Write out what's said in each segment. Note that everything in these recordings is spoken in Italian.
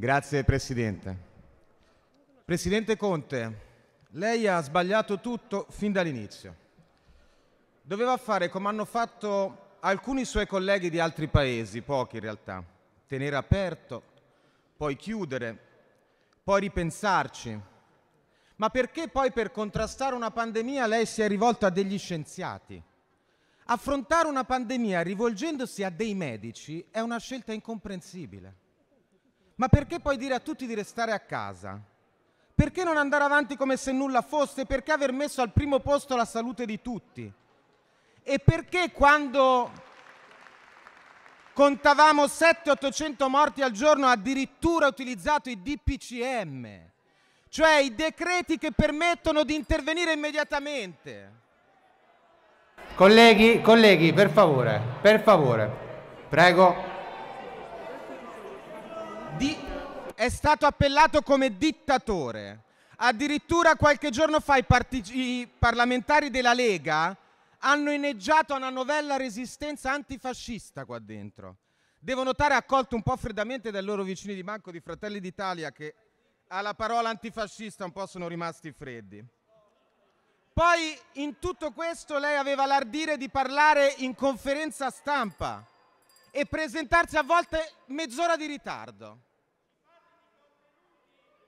Grazie Presidente. Presidente Conte, lei ha sbagliato tutto fin dall'inizio. Doveva fare come hanno fatto alcuni suoi colleghi di altri paesi, pochi in realtà, tenere aperto, poi chiudere, poi ripensarci. Ma perché poi per contrastare una pandemia lei si è rivolto a degli scienziati? Affrontare una pandemia rivolgendosi a dei medici è una scelta incomprensibile. Ma perché poi dire a tutti di restare a casa? Perché non andare avanti come se nulla fosse? Perché aver messo al primo posto la salute di tutti? E perché quando contavamo 700-800 morti al giorno ha addirittura utilizzato i DPCM, cioè i decreti che permettono di intervenire immediatamente? Colleghi, colleghi, per favore, per favore, prego di... è stato appellato come dittatore. Addirittura qualche giorno fa i, partic- i parlamentari della Lega hanno inneggiato una novella resistenza antifascista qua dentro. Devo notare accolto un po' freddamente dai loro vicini di banco di Fratelli d'Italia che alla parola antifascista un po' sono rimasti freddi. Poi in tutto questo lei aveva l'ardire di parlare in conferenza stampa e presentarsi a volte mezz'ora di ritardo.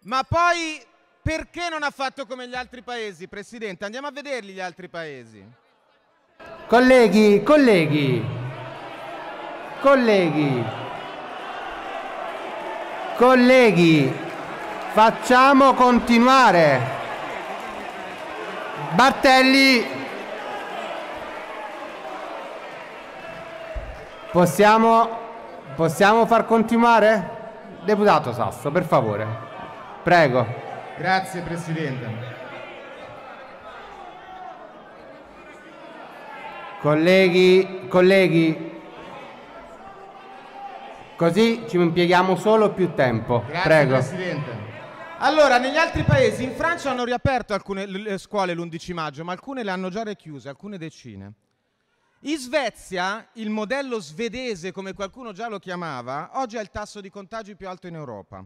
Ma poi perché non ha fatto come gli altri paesi, Presidente? Andiamo a vederli gli altri paesi. Colleghi, colleghi, colleghi, colleghi, facciamo continuare. Bartelli, possiamo, possiamo far continuare? Deputato Sasso, per favore. Prego. Grazie Presidente. Colleghi, colleghi, così ci impieghiamo solo più tempo. Grazie Prego. Presidente. Allora, negli altri paesi, in Francia hanno riaperto alcune scuole l'11 maggio, ma alcune le hanno già richiuse, alcune decine. In Svezia, il modello svedese, come qualcuno già lo chiamava, oggi ha il tasso di contagi più alto in Europa.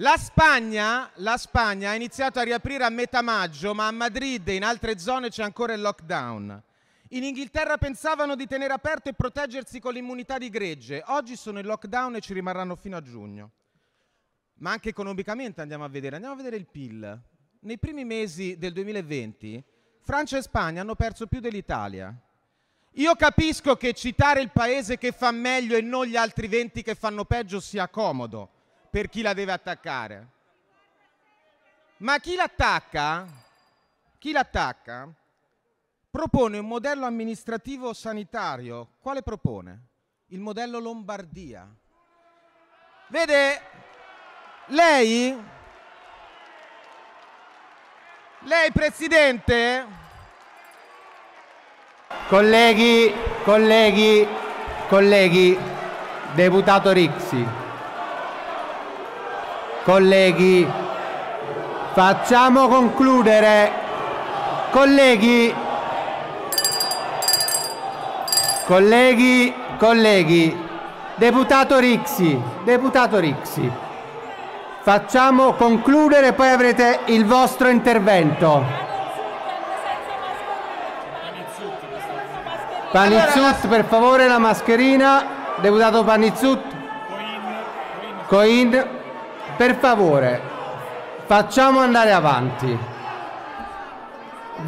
La Spagna, la Spagna, ha iniziato a riaprire a metà maggio, ma a Madrid e in altre zone c'è ancora il lockdown. In Inghilterra pensavano di tenere aperto e proteggersi con l'immunità di gregge. Oggi sono in lockdown e ci rimarranno fino a giugno. Ma anche economicamente andiamo a vedere. Andiamo a vedere il PIL. Nei primi mesi del 2020 Francia e Spagna hanno perso più dell'Italia. Io capisco che citare il paese che fa meglio e non gli altri 20 che fanno peggio sia comodo per chi la deve attaccare. Ma chi l'attacca, chi l'attacca propone un modello amministrativo sanitario. Quale propone? Il modello Lombardia. Vede, lei, lei Presidente, colleghi, colleghi, colleghi, deputato Rixi. Colleghi, facciamo concludere. Colleghi, colleghi, colleghi. Deputato Rixi, deputato Rixi. Facciamo concludere, e poi avrete il vostro intervento. Panizzut, per favore, la mascherina. Deputato Panizzut. Coin. Coin per favore, facciamo andare avanti.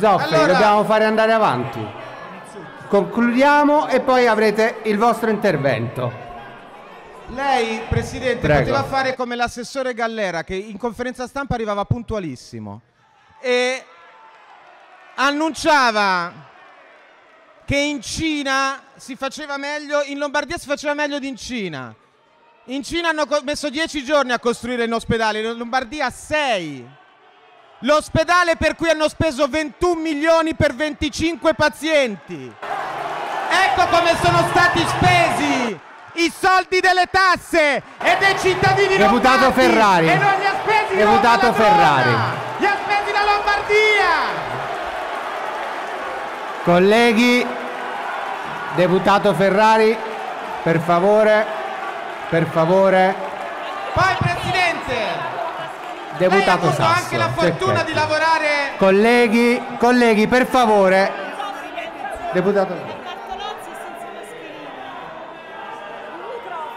Zoffi, allora... dobbiamo fare andare avanti. Concludiamo e poi avrete il vostro intervento. Lei, Presidente, Prego. poteva fare come l'assessore Gallera che in conferenza stampa arrivava puntualissimo e annunciava che in Cina si faceva meglio, in Lombardia si faceva meglio di in Cina. In Cina hanno messo 10 giorni a costruire un ospedale, in Lombardia 6. L'ospedale per cui hanno speso 21 milioni per 25 pazienti. Ecco come sono stati spesi i soldi delle tasse e dei cittadini Deputato lombardi. Ferrari. E non li ha spesi Deputato la Ferrari. Li ha spesi la Lombardia. Colleghi, deputato Ferrari, per favore per favore. Poi Presidente, deputato lei ha Sasso. anche la fortuna Perfetto. di lavorare... Colleghi, colleghi, per favore. Deputato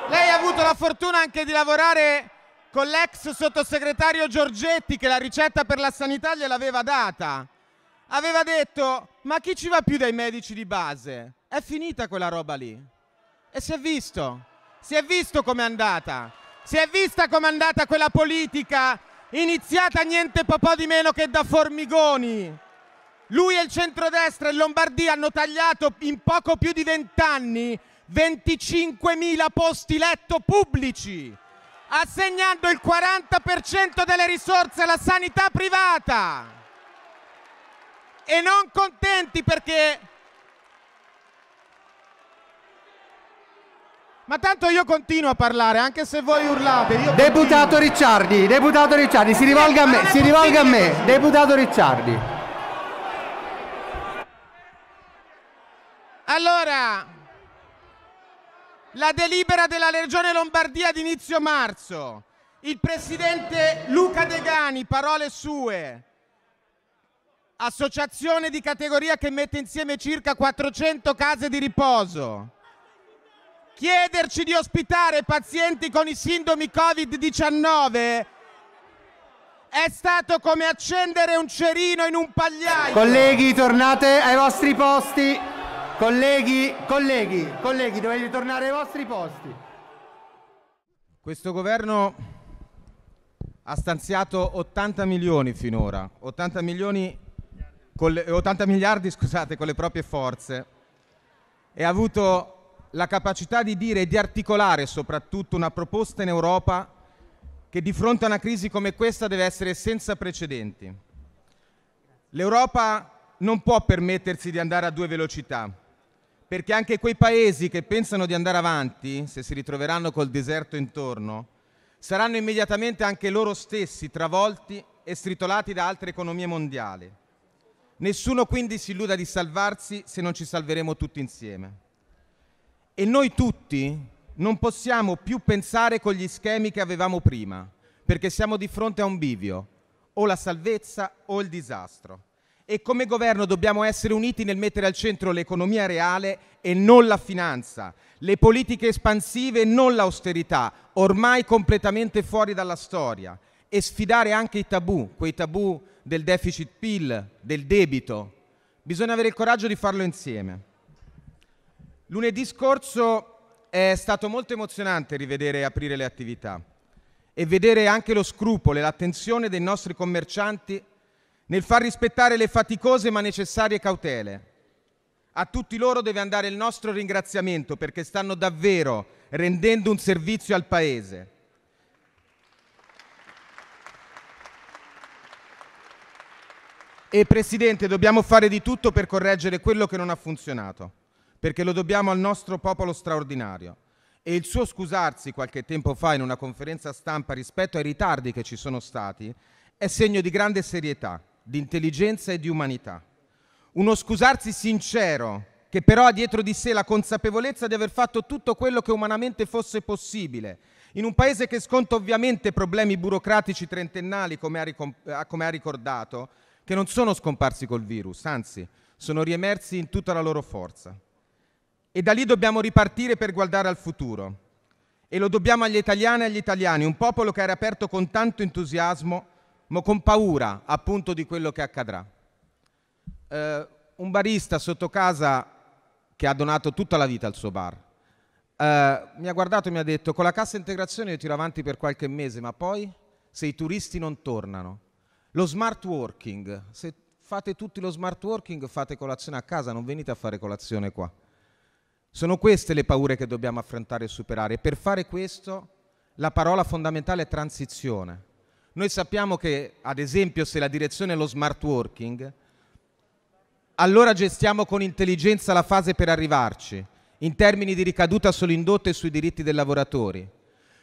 Lei ha avuto la fortuna anche di lavorare con l'ex sottosegretario Giorgetti che la ricetta per la sanità gliel'aveva data. Aveva detto, ma chi ci va più dai medici di base? È finita quella roba lì. E si è visto. Si è visto com'è andata. Si è vista com'è andata quella politica iniziata niente po' di meno che da Formigoni. Lui e il centrodestra in Lombardia hanno tagliato in poco più di vent'anni 25.000 posti letto pubblici, assegnando il 40% delle risorse alla sanità privata. E non contenti perché Ma tanto io continuo a parlare, anche se voi urlate. deputato continuo. Ricciardi, deputato Ricciardi, si rivolga a me, si rivolga a me, deputato Ricciardi. Allora, la delibera della Regione Lombardia d'inizio marzo, il presidente Luca Degani, parole sue, associazione di categoria che mette insieme circa 400 case di riposo chiederci di ospitare pazienti con i sindomi Covid-19 è stato come accendere un cerino in un pagliaio. Colleghi, tornate ai vostri posti. Colleghi, colleghi, colleghi, dovete tornare ai vostri posti. Questo governo ha stanziato 80 milioni finora, 80 milioni le, 80 miliardi, scusate, con le proprie forze e ha avuto la capacità di dire e di articolare soprattutto una proposta in Europa che di fronte a una crisi come questa deve essere senza precedenti. L'Europa non può permettersi di andare a due velocità, perché anche quei paesi che pensano di andare avanti, se si ritroveranno col deserto intorno, saranno immediatamente anche loro stessi travolti e stritolati da altre economie mondiali. Nessuno quindi si illuda di salvarsi se non ci salveremo tutti insieme. E noi tutti non possiamo più pensare con gli schemi che avevamo prima, perché siamo di fronte a un bivio, o la salvezza o il disastro. E come governo dobbiamo essere uniti nel mettere al centro l'economia reale e non la finanza, le politiche espansive e non l'austerità, ormai completamente fuori dalla storia, e sfidare anche i tabù, quei tabù del deficit PIL, del debito. Bisogna avere il coraggio di farlo insieme. Lunedì scorso è stato molto emozionante rivedere e aprire le attività e vedere anche lo scrupolo e l'attenzione dei nostri commercianti nel far rispettare le faticose ma necessarie cautele. A tutti loro deve andare il nostro ringraziamento perché stanno davvero rendendo un servizio al Paese. E Presidente, dobbiamo fare di tutto per correggere quello che non ha funzionato perché lo dobbiamo al nostro popolo straordinario. E il suo scusarsi qualche tempo fa in una conferenza stampa rispetto ai ritardi che ci sono stati è segno di grande serietà, di intelligenza e di umanità. Uno scusarsi sincero che però ha dietro di sé la consapevolezza di aver fatto tutto quello che umanamente fosse possibile, in un paese che sconta ovviamente problemi burocratici trentennali, come ha, ricom- eh, come ha, ricordato, che non sono scomparsi col virus, anzi sono riemersi in tutta la loro forza. E da lì dobbiamo ripartire per guardare al futuro. E lo dobbiamo agli italiani e agli italiani, un popolo che era aperto con tanto entusiasmo, ma con paura appunto di quello che accadrà. Eh, un barista sotto casa che ha donato tutta la vita al suo bar, eh, mi ha guardato e mi ha detto con la cassa integrazione io tiro avanti per qualche mese, ma poi se i turisti non tornano, lo smart working, se fate tutti lo smart working fate colazione a casa, non venite a fare colazione qua. Sono queste le paure che dobbiamo affrontare e superare. E per fare questo la parola fondamentale è transizione. Noi sappiamo che, ad esempio, se la direzione è lo smart working, allora gestiamo con intelligenza la fase per arrivarci, in termini di ricaduta sull'indotto e sui diritti dei lavoratori.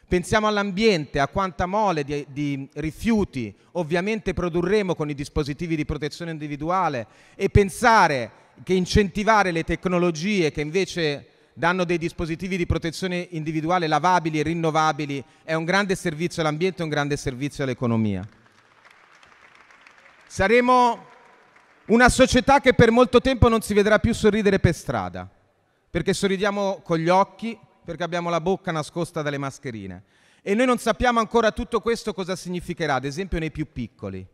Pensiamo all'ambiente, a quanta mole di, di, rifiuti ovviamente produrremo con i dispositivi di protezione individuale e pensare che incentivare le tecnologie che invece danno dei dispositivi di protezione individuale lavabili e rinnovabili è un grande servizio all'ambiente e un grande servizio all'economia. Saremo una società che per molto tempo non si vedrà più sorridere per strada, perché sorridiamo con gli occhi, perché abbiamo la bocca nascosta dalle mascherine. E noi non sappiamo ancora tutto questo cosa significherà, ad esempio nei più piccoli.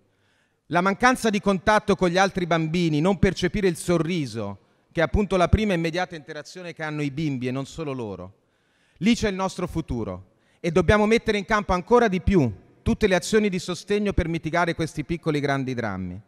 La mancanza di contatto con gli altri bambini, non percepire il sorriso, che è appunto la prima immediata interazione che hanno i bimbi e non solo loro. Lì c'è il nostro futuro e dobbiamo mettere in campo ancora di più tutte le azioni di sostegno per mitigare questi piccoli grandi drammi.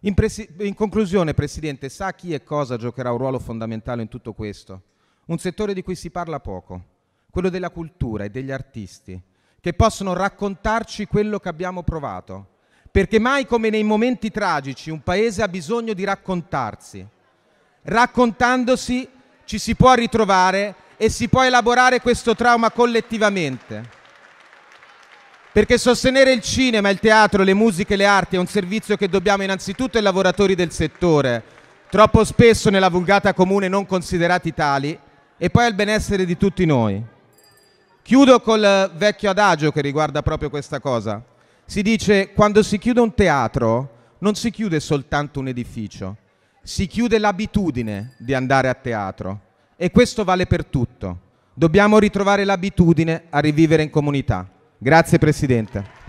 In, presi- in conclusione, Presidente, sa chi e cosa giocherà un ruolo fondamentale in tutto questo? Un settore di cui si parla poco, quello della cultura e degli artisti, che possono raccontarci quello che abbiamo provato, perché mai come nei momenti tragici un paese ha bisogno di raccontarsi. Raccontandosi ci si può ritrovare e si può elaborare questo trauma collettivamente. Perché sostenere il cinema, il teatro, le musiche, le arti è un servizio che dobbiamo innanzitutto ai lavoratori del settore, troppo spesso nella vulgata comune non considerati tali, e poi al benessere di tutti noi. Chiudo col vecchio adagio che riguarda proprio questa cosa. Si dice quando si chiude un teatro non si chiude soltanto un edificio, si chiude l'abitudine di andare a teatro e questo vale per tutto. Dobbiamo ritrovare l'abitudine a rivivere in comunità. Grazie Presidente.